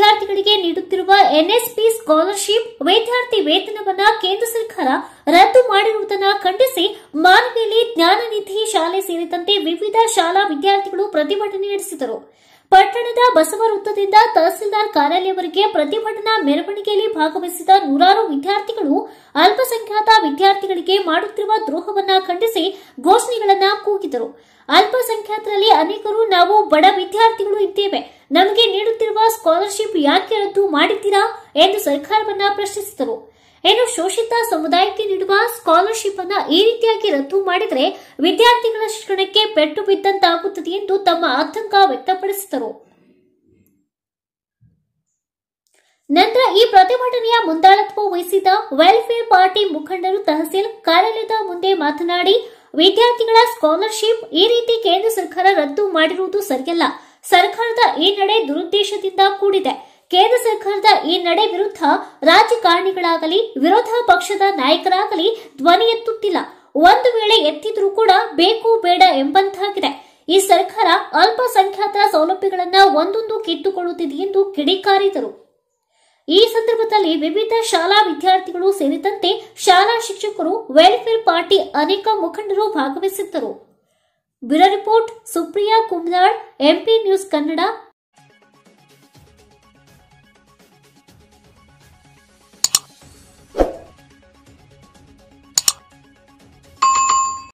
ವಿದ್ಯಾರ್ಥಿಗಳಿಗೆ ನೀಡುತ್ತಿರುವ NSP scholarship ವಿದ್ಯಾರ್ಥಿ ವೇತನವನ್ನು ಕೇಂದ್ರ ಸರ್ಕಾರ ರದ್ದು ಮಾಡಿರುವುದನ್ನು ಖಂಡಿಸಿ ಮಾನವೇಲಿ ಜ್ಞಾನನಿಧಿ ಶಾಲೆ ಸೇರಿದಂತೆ ವಿವಿಧ ಶಾಲಾ ವಿದ್ಯಾರ್ಥಿಗಳು ಪ್ರತಿಭಟನೆ ನಡೆಸಿದರು ಪಟ್ಟಣದ ಬಸವ ವೃತ್ತದಿಂದ ತಹಸೀಲ್ದಾರ್ ಕಾರ್ಯಾಲಯವರೆಗೆ ಪ್ರತಿಭಟನಾ ಮೆರವಣಿಗೆಯಲ್ಲಿ ಭಾಗವಹಿಸಿದ ನೂರಾರು ವಿದ್ಯಾರ್ಥಿಗಳು ಅಲ್ಪಸಂಖ್ಯಾತ ವಿದ್ಯಾರ್ಥಿಗಳಿಗೆ ಮಾಡುತ್ತಿರುವ ದ್ರೋಹವನ್ನು ಖಂಡಿಸಿ ಘೋಷಣೆಗಳನ್ನು ಕೂಗಿದರು ಅಲ್ಪಸಂಖ್ಯಾತರಲ್ಲಿ ಅನೇಕರು ನಾವು ಬಡ ವಿದ್ಯಾರ್ಥಿಗಳು ಇದ್ದೇವೆ ನಮಗೆ ನೀಡುತ್ತಿರುವ ಸ್ಕಾಲರ್ಶಿಪ್ ಯಾಕೆ ರದ್ದು ಮಾಡಿದ್ದೀರಾ ಎಂದು ಸರ್ಕಾರವನ್ನು ಪ್ರಶ್ನಿಸಿದರು ಏನು ಶೋಷಿತ ಸಮುದಾಯಕ್ಕೆ ನೀಡುವ ಸ್ಕಾಲರ್ಶಿಪ್ ಅನ್ನ ಈ ರೀತಿಯಾಗಿ ರದ್ದು ಮಾಡಿದರೆ ವಿದ್ಯಾರ್ಥಿಗಳ ಶಿಕ್ಷಣಕ್ಕೆ ಪೆಟ್ಟು ಬಿದ್ದಂತಾಗುತ್ತದೆ ಎಂದು ತಮ್ಮ ಆತಂಕ ವ್ಯಕ್ತಪಡಿಸಿದರು ನಂತರ ಈ ಪ್ರತಿಭಟನೆಯ ಮುಂದಾಳತ್ವ ವಹಿಸಿದ ವೆಲ್ಫೇರ್ ಪಾರ್ಟಿ ಮುಖಂಡರು ತಹಸೀಲ್ ಕಾರ್ಯಾಲಯದ ಮುಂದೆ ಮಾತನಾಡಿ ವಿದ್ಯಾರ್ಥಿಗಳ ಸ್ಕಾಲರ್ಶಿಪ್ ಈ ರೀತಿ ಕೇಂದ್ರ ಸರ್ಕಾರ ರದ್ದು ಮಾಡಿರುವುದು ಸರಿಯಲ್ಲ ಸರ್ಕಾರದ ಈ ನಡೆ ದುರುದ್ದೇಶದಿಂದ ಕೂಡಿದೆ ಕೇಂದ್ರ ಸರ್ಕಾರದ ಈ ನಡೆ ವಿರುದ್ಧ ರಾಜಕಾರಣಿಗಳಾಗಲಿ ವಿರೋಧ ಪಕ್ಷದ ನಾಯಕರಾಗಲಿ ಧ್ವನಿ ಎತ್ತುತ್ತಿಲ್ಲ ಒಂದು ವೇಳೆ ಎತ್ತಿದ್ರೂ ಕೂಡ ಬೇಕು ಬೇಡ ಎಂಬಂತಾಗಿದೆ ಈ ಸರ್ಕಾರ ಅಲ್ಪಸಂಖ್ಯಾತರ ಸೌಲಭ್ಯಗಳನ್ನ ಒಂದೊಂದು ಕಿತ್ತುಕೊಳ್ಳುತ್ತಿದೆ ಎಂದು ಕಿಡಿಕಾರಿದರು ಈ ಸಂದರ್ಭದಲ್ಲಿ ವಿವಿಧ ಶಾಲಾ ವಿದ್ಯಾರ್ಥಿಗಳು ಸೇರಿದಂತೆ ಶಾಲಾ ಶಿಕ್ಷಕರು ವೆಲ್ಫೇರ್ ಪಾರ್ಟಿ ಅನೇಕ ಮುಖಂಡರು ಭಾಗವಹಿಸಿದ್ದರು bureau report Supriya Kumdal MP news Kannada